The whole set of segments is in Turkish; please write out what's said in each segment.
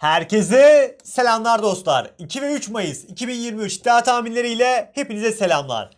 Herkese selamlar dostlar. 2 ve 3 Mayıs 2023 iddia tahminleriyle hepinize selamlar.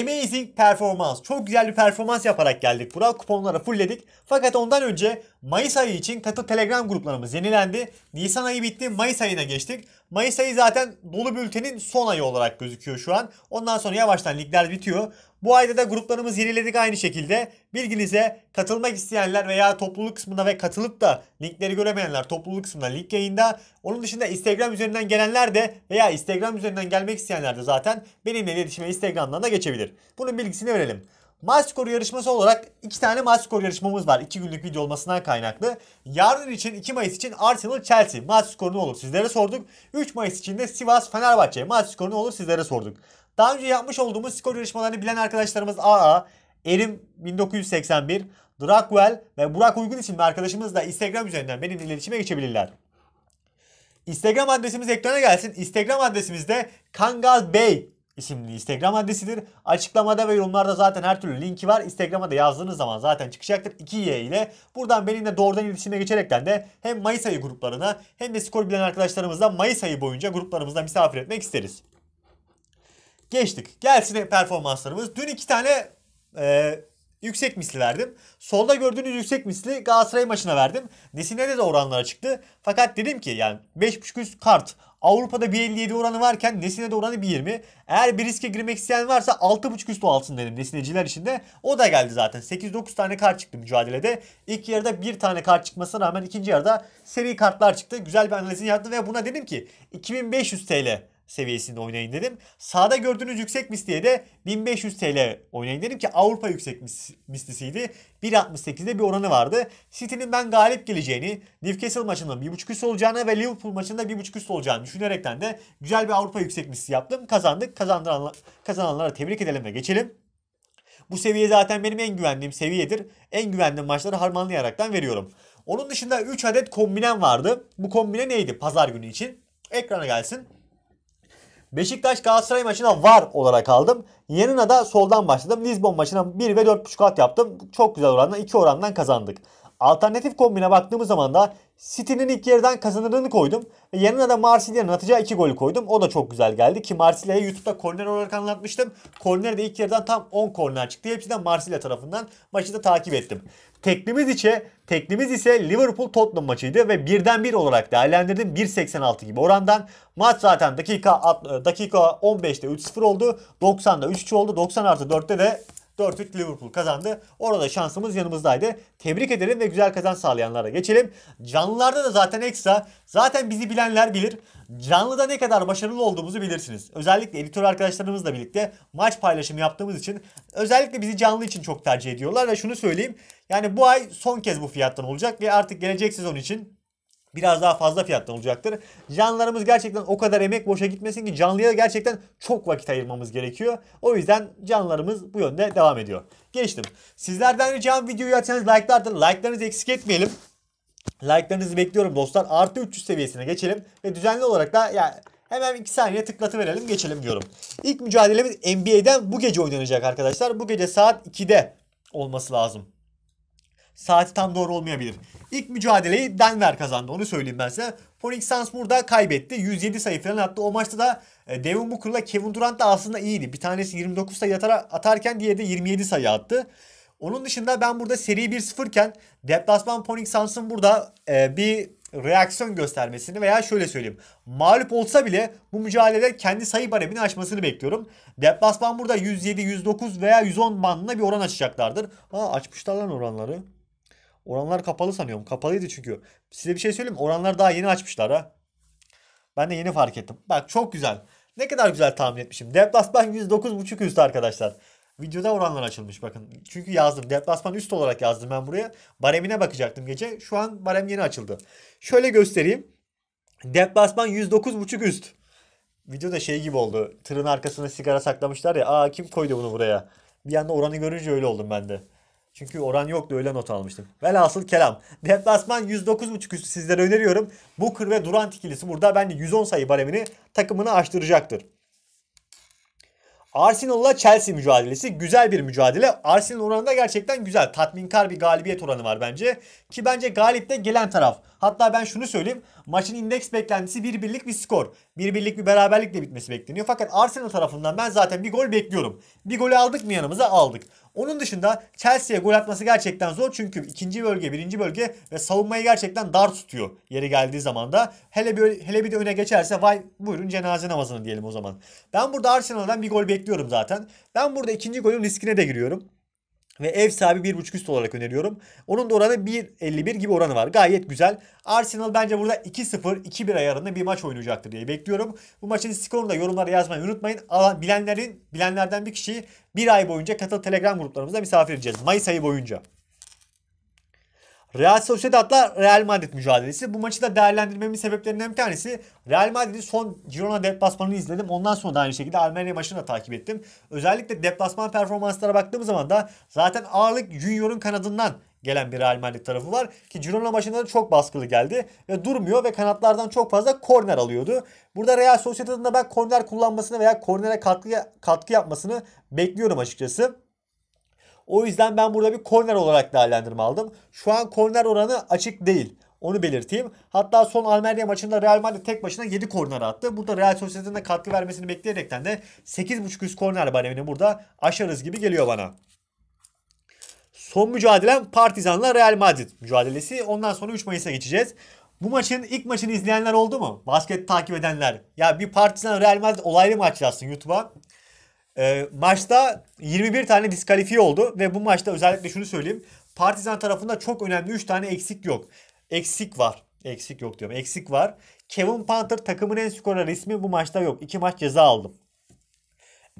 Amazing performans. Çok güzel bir performans yaparak geldik. Burak kuponlara fullledik. Fakat ondan önce Mayıs ayı için katıl Telegram gruplarımız yenilendi. Nisan ayı bitti. Mayıs ayına geçtik. Mayıs ayı zaten dolu bültenin son ayı olarak gözüküyor şu an. Ondan sonra yavaştan ligler bitiyor. Bu ayda da gruplarımız yeniledik aynı şekilde. Bilginize katılmak isteyenler veya topluluk kısmına ve katılıp da linkleri göremeyenler topluluk kısmında link yayında. Onun dışında Instagram üzerinden gelenler de veya Instagram üzerinden gelmek isteyenler de zaten benimle iletişime Instagram'dan da geçebilir. Bunun bilgisini verelim. Maç skoru yarışması olarak iki tane maç skoru yarışmamız var. iki günlük video olmasından kaynaklı. Yarın için 2 Mayıs için Arsenal Chelsea maç skoru ne olur sizlere sorduk. 3 Mayıs için de Sivas Fenerbahçe maç skoru ne olur sizlere sorduk. Daha önce yapmış olduğumuz skor yarışmalarını bilen arkadaşlarımız AA, Erim 1981, Drakwell ve Burak Uygun isimli arkadaşımız da Instagram üzerinden benimle iletişime geçebilirler. Instagram adresimiz ekrana gelsin. Instagram adresimizde Kangal Bey isimli Instagram adresidir. Açıklamada ve yorumlarda zaten her türlü linki var. Instagram'a da yazdığınız zaman zaten çıkacaktır 2Y ile. Buradan benimle doğrudan iletişime geçerekten de hem Mayıs ayı gruplarına hem de skor bilen arkadaşlarımızla Mayıs ayı boyunca gruplarımızda misafir etmek isteriz. Geçtik. Gelsin performanslarımız. Dün iki tane e, yüksek misli verdim. Solda gördüğünüz yüksek misli Galatasaray maçına verdim. Nesine'de de oranlara çıktı. Fakat dedim ki yani 5.5 kart Avrupa'da 1.57 oranı varken Nesine'de oranı 1.20. Eğer bir riske girmek isteyen varsa 6.5 üstü alsın dedim Nesineciler içinde O da geldi zaten. 8-9 tane kart çıktı mücadelede. İlk yarıda bir tane kart çıkmasına rağmen ikinci yarıda seri kartlar çıktı. Güzel bir analizini yaptı ve buna dedim ki 2500 TL seviyesinde oynayın dedim. Sağda gördüğünüz yüksek misliye de 1500 TL oynayın dedim ki Avrupa yüksek mis mislisiydi. 1.68'de bir oranı vardı. City'nin ben galip geleceğini, Newcastle maçının 1.5 üst olacağını ve Liverpool maçında 1.5 üst olacağını düşünerekten de güzel bir Avrupa yüksek misli yaptım. Kazandık. Kazandıranlar, kazananlara tebrik edelim ve geçelim. Bu seviye zaten benim en güvendiğim seviyedir. En güvendiğim maçları harmanlayaraktan veriyorum. Onun dışında 3 adet kombinem vardı. Bu kombine neydi pazar günü için? Ekrana gelsin. Beşiktaş Galatasaray maçına var olarak aldım. Yanına da soldan başladım. Lisbon maçına 1 ve 4.5 at yaptım. Çok güzel oranla 2 orandan kazandık. Alternatif kombine baktığımız zaman da City'nin ilk yerden kazanırını koydum. yanına da Marsilya'nın atacağı 2 golü koydum. O da çok güzel geldi ki Marsilya'yı YouTube'da korner olarak anlatmıştım. Korner de ilk yerden tam 10 korner çıktı. Hepsi de Marsilya tarafından. Maçı da takip ettim. Teklimiz içe Teklimiz ise Liverpool Tottenham maçıydı ve birden bir olarak değerlendirdim 1.86 gibi orandan. Maç zaten dakika e, dakika 15'te 3-0 oldu. 90'da 3-3 oldu. 90 artı 4'te de 4-3 Liverpool kazandı. Orada şansımız yanımızdaydı. Tebrik edelim ve güzel kazan sağlayanlara geçelim. Canlılarda da zaten ekstra. Zaten bizi bilenler bilir. Canlıda ne kadar başarılı olduğumuzu bilirsiniz. Özellikle editör arkadaşlarımızla birlikte maç paylaşımı yaptığımız için özellikle bizi canlı için çok tercih ediyorlar ve şunu söyleyeyim. Yani bu ay son kez bu fiyattan olacak ve artık gelecek sezon için biraz daha fazla fiyattan olacaktır. Canlarımız gerçekten o kadar emek boşa gitmesin ki canlıya gerçekten çok vakit ayırmamız gerekiyor. O yüzden canlarımız bu yönde devam ediyor. Geçtim. Sizlerden ricam videoyu açsanız like'lar atın. Like'larınızı eksik etmeyelim. Like'larınızı bekliyorum dostlar. Artı 300 seviyesine geçelim. Ve düzenli olarak da yani Hemen 2 saniye tıklatıverelim geçelim diyorum. İlk mücadelemiz NBA'den bu gece oynanacak arkadaşlar. Bu gece saat 2'de olması lazım saati tam doğru olmayabilir. İlk mücadeleyi Denver kazandı onu söyleyeyim ben size. Phoenix Suns burada kaybetti. 107 sayı falan attı. O maçta da e, Devin Booker'la Kevin Durant da aslında iyiydi. Bir tanesi 29 sayı atarken diğeri de 27 sayı attı. Onun dışında ben burada seri 1-0 iken deplasman Phoenix Suns'ın burada e, bir reaksiyon göstermesini veya şöyle söyleyeyim. Mağlup olsa bile bu mücadelede kendi sayı baremini aşmasını bekliyorum. Deplasman burada 107, 109 veya 110 bandına bir oran açacaklardır. Ha açmışlar lan oranları. Oranlar kapalı sanıyorum. Kapalıydı çünkü. Size bir şey söyleyeyim Oranlar daha yeni açmışlar ha. Ben de yeni fark ettim. Bak çok güzel. Ne kadar güzel tahmin etmişim. Deplasman 109.5 üstü arkadaşlar. Videoda oranlar açılmış bakın. Çünkü yazdım. Deplasman üst olarak yazdım ben buraya. Baremine bakacaktım gece. Şu an barem yeni açıldı. Şöyle göstereyim. Deplasman 109.5 üst. Videoda şey gibi oldu. Tırın arkasına sigara saklamışlar ya. Aa kim koydu bunu buraya? Bir anda oranı görünce öyle oldum ben de. Çünkü oran yoktu öyle not almıştım. Velhasıl kelam. Deplasman 109.5 üstü sizlere öneriyorum. Booker ve Durant ikilisi burada bence 110 sayı baremini takımını aştıracaktır. Arsenal'la Chelsea mücadelesi güzel bir mücadele. Arsenal oranında gerçekten güzel. Tatminkar bir galibiyet oranı var bence. Ki bence galip de gelen taraf. Hatta ben şunu söyleyeyim. Maçın indeks beklentisi bir birlik bir skor. Bir birlik bir beraberlikle bitmesi bekleniyor. Fakat Arsenal tarafından ben zaten bir gol bekliyorum. Bir golü aldık mı yanımıza aldık. Onun dışında Chelsea'ye gol atması gerçekten zor. Çünkü ikinci bölge, birinci bölge ve savunmayı gerçekten dar tutuyor yeri geldiği zaman da. Hele bir, hele bir de öne geçerse vay buyurun cenaze namazını diyelim o zaman. Ben burada Arsenal'dan bir gol bekliyorum zaten. Ben burada ikinci golün riskine de giriyorum. Ve ev sahibi 1.5 üst olarak öneriyorum. Onun da oranı 1.51 gibi oranı var. Gayet güzel. Arsenal bence burada 2-0, 2-1 ayarında bir maç oynayacaktır diye bekliyorum. Bu maçın skorunu da yorumlara yazmayı unutmayın. bilenlerin, bilenlerden bir kişiyi bir ay boyunca katıl Telegram gruplarımıza misafir edeceğiz. Mayıs ayı boyunca. Real Sociedad'la Real Madrid mücadelesi. Bu maçı da değerlendirmemin sebeplerinden bir tanesi Real Madrid'in son Girona deplasmanını izledim. Ondan sonra da aynı şekilde Almeria maçını da takip ettim. Özellikle deplasman performanslara baktığım zaman da zaten ağırlık Junior'un kanadından gelen bir Real Madrid tarafı var. Ki Girona maçında da çok baskılı geldi ve durmuyor ve kanatlardan çok fazla korner alıyordu. Burada Real Sociedad'ın da ben korner kullanmasını veya kornere katkı, katkı yapmasını bekliyorum açıkçası. O yüzden ben burada bir korner olarak değerlendirme aldım. Şu an korner oranı açık değil. Onu belirteyim. Hatta son Almeria maçında Real Madrid tek başına 7 korner attı. Burada Real Sociedad'ın da katkı vermesini bekleyerekten de 8.5 üst korner baremini burada aşarız gibi geliyor bana. Son mücadelem Partizan'la Real Madrid mücadelesi. Ondan sonra 3 Mayıs'a geçeceğiz. Bu maçın ilk maçını izleyenler oldu mu? Basket takip edenler. Ya bir Partizan Real Madrid olaylı maç yazsın YouTube'a. Ee, maçta 21 tane diskalifiye oldu ve bu maçta özellikle şunu söyleyeyim. Partizan tarafında çok önemli 3 tane eksik yok. Eksik var. Eksik yok diyorum. Eksik var. Kevin Panther takımın en skorer ismi bu maçta yok. 2 maç ceza aldım.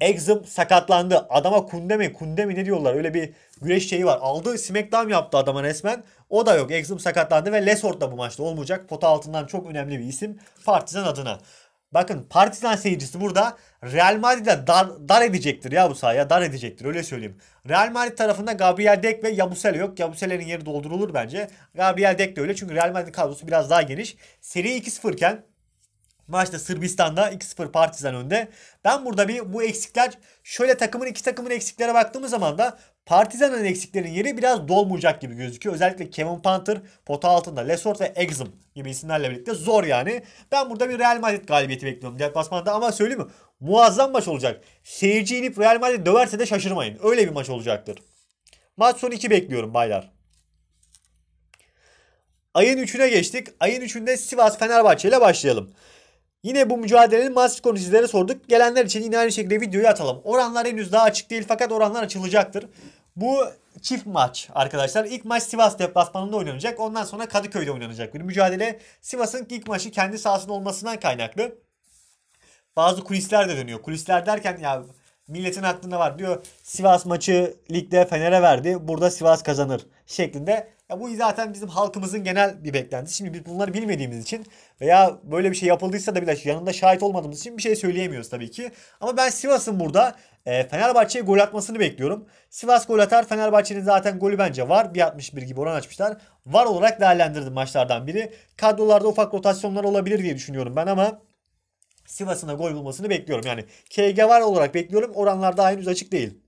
Exum sakatlandı. Adama kunde mi kunde mi ne diyorlar öyle bir güreş şeyi var. Aldı smackdown yaptı adama resmen. O da yok. Exum sakatlandı ve Lesort da bu maçta olmayacak. Pota altından çok önemli bir isim Partizan adına. Bakın Partizan seyircisi burada Real Madrid'e dar, dar edecektir ya bu sahaya dar edecektir öyle söyleyeyim. Real Madrid tarafında Gabriel Dek ve Yabusele yok. Yabusele'nin yeri doldurulur bence. Gabriel Dek de öyle çünkü Real Madrid kadrosu biraz daha geniş. Seri 2-0 iken Maçta Sırbistan'da 2-0 Partizan önde. Ben burada bir bu eksikler şöyle takımın iki takımın eksiklere baktığımız zaman da Partizan'ın eksiklerinin yeri biraz dolmayacak gibi gözüküyor. Özellikle Kevin Panther, pota altında Lesort ve Exum gibi isimlerle birlikte zor yani. Ben burada bir Real Madrid galibiyeti bekliyorum deplasmanda ama söyleyeyim mi? Muazzam maç olacak. Seyirci inip Real Madrid döverse de şaşırmayın. Öyle bir maç olacaktır. Maç sonu 2 bekliyorum baylar. Ayın 3'üne geçtik. Ayın 3'ünde Sivas Fenerbahçe ile başlayalım. Yine bu mücadelenin maç konu sizlere sorduk. Gelenler için yine aynı şekilde videoyu atalım. Oranlar henüz daha açık değil fakat oranlar açılacaktır. Bu çift maç arkadaşlar. İlk maç Sivas deplasmanında oynanacak. Ondan sonra Kadıköy'de oynanacak bir mücadele. Sivas'ın ilk maçı kendi sahasında olmasından kaynaklı. Bazı kulisler de dönüyor. Kulisler derken ya milletin aklında var diyor. Sivas maçı ligde Fener'e verdi. Burada Sivas kazanır şeklinde ya bu zaten bizim halkımızın genel bir beklentisi. Şimdi biz bunları bilmediğimiz için veya böyle bir şey yapıldıysa da bile yanında şahit olmadığımız için bir şey söyleyemiyoruz tabii ki. Ama ben Sivas'ın burada e, Fenerbahçe'ye gol atmasını bekliyorum. Sivas gol atar. Fenerbahçe'nin zaten golü bence var. 1.61 gibi oran açmışlar. Var olarak değerlendirdim maçlardan biri. Kadrolarda ufak rotasyonlar olabilir diye düşünüyorum ben ama Sivas'ına gol bulmasını bekliyorum. Yani KG var olarak bekliyorum. Oranlar daha henüz açık değil.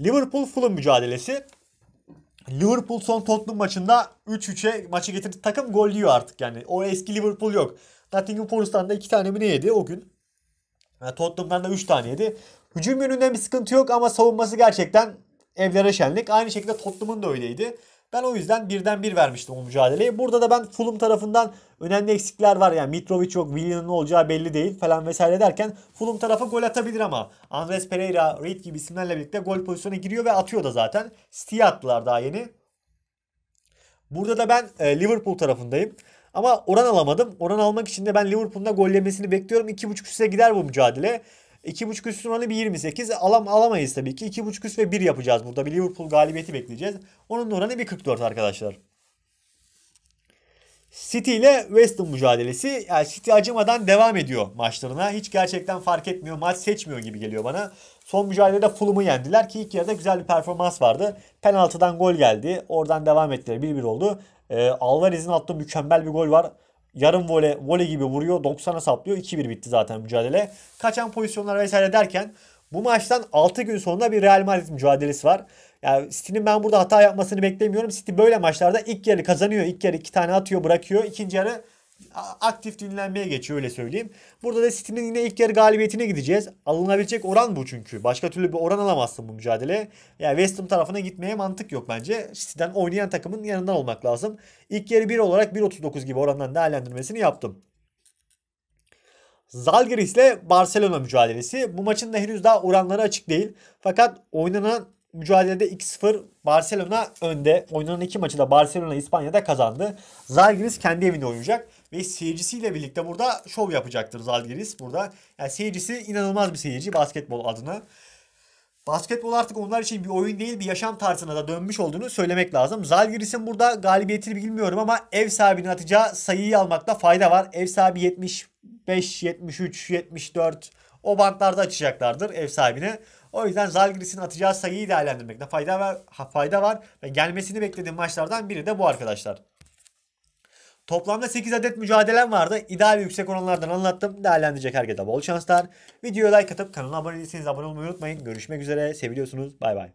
Liverpool Fulham mücadelesi. Liverpool son Tottenham maçında 3-3'e maçı getirdi. Takım gol yiyor artık yani. O eski Liverpool yok. Nottingham Forest'tan da 2 tane mi ne yedi o gün? Yani Tottenham'dan da 3 tane yedi. Hücum yönünden bir sıkıntı yok ama savunması gerçekten evlere şenlik. Aynı şekilde Tottenham'ın da öyleydi. Ben o yüzden birden bir vermiştim o mücadeleyi. Burada da ben Fulham tarafından önemli eksikler var. Yani Mitrovic yok, Willian'ın olacağı belli değil falan vesaire derken Fulham tarafı gol atabilir ama Andres Pereira, Reid gibi isimlerle birlikte gol pozisyona giriyor ve atıyor da zaten. City'ye attılar daha yeni. Burada da ben e, Liverpool tarafındayım. Ama oran alamadım. Oran almak için de ben Liverpool'un da gol yemesini bekliyorum. 2.5 üstüne gider bu mücadele. 2.5 üst numaranı bir 28. Alam, alamayız tabii ki. 2.5 üst ve 1 yapacağız burada. Bir Liverpool galibiyeti bekleyeceğiz. Onun oranı bir 44 arkadaşlar. City ile West Ham mücadelesi. Yani City acımadan devam ediyor maçlarına. Hiç gerçekten fark etmiyor. Maç seçmiyor gibi geliyor bana. Son mücadelede Fulham'ı yendiler ki ilk yarıda güzel bir performans vardı. Penaltıdan gol geldi. Oradan devam ettiler. 1-1 oldu. Ee, Alvarez'in attığı mükemmel bir gol var yarım vole, vole gibi vuruyor. 90'a saplıyor. 2-1 bitti zaten mücadele. Kaçan pozisyonlar vesaire derken bu maçtan 6 gün sonra bir Real Madrid mücadelesi var. Yani City'nin ben burada hata yapmasını beklemiyorum. City böyle maçlarda ilk yarı kazanıyor. İlk yarı 2 tane atıyor bırakıyor. İkinci yarı aktif dinlenmeye geçiyor öyle söyleyeyim. Burada da City'nin yine ilk yarı galibiyetine gideceğiz. Alınabilecek oran bu çünkü. Başka türlü bir oran alamazsın bu mücadele. Yani West Ham tarafına gitmeye mantık yok bence. City'den oynayan takımın yanından olmak lazım. İlk yarı 1 olarak 1.39 gibi orandan değerlendirmesini yaptım. Zalgiris ile Barcelona mücadelesi. Bu maçın da henüz daha oranları açık değil. Fakat oynanan mücadelede 2-0 Barcelona önde. Oynanan iki maçı da Barcelona İspanya'da kazandı. Zalgiris kendi evinde oynayacak ve seyircisiyle birlikte burada şov yapacaktır Zalgiris burada. Yani seyircisi inanılmaz bir seyirci basketbol adına. Basketbol artık onlar için bir oyun değil bir yaşam tarzına da dönmüş olduğunu söylemek lazım. Zalgiris'in burada galibiyetini bilmiyorum ama ev sahibinin atacağı sayıyı almakta fayda var. Ev sahibi 75, 73, 74 o bantlarda açacaklardır ev sahibine. O yüzden Zalgiris'in atacağı sayıyı değerlendirmekte fayda var. Ha, fayda var ve gelmesini beklediğim maçlardan biri de bu arkadaşlar. Toplamda 8 adet mücadelem vardı. İdeal ve yüksek oranlardan anlattım. Değerlendirecek herkese bol şanslar. Videoya like atıp kanala abone değilseniz abone olmayı unutmayın. Görüşmek üzere. Seviyorsunuz. Bay bay.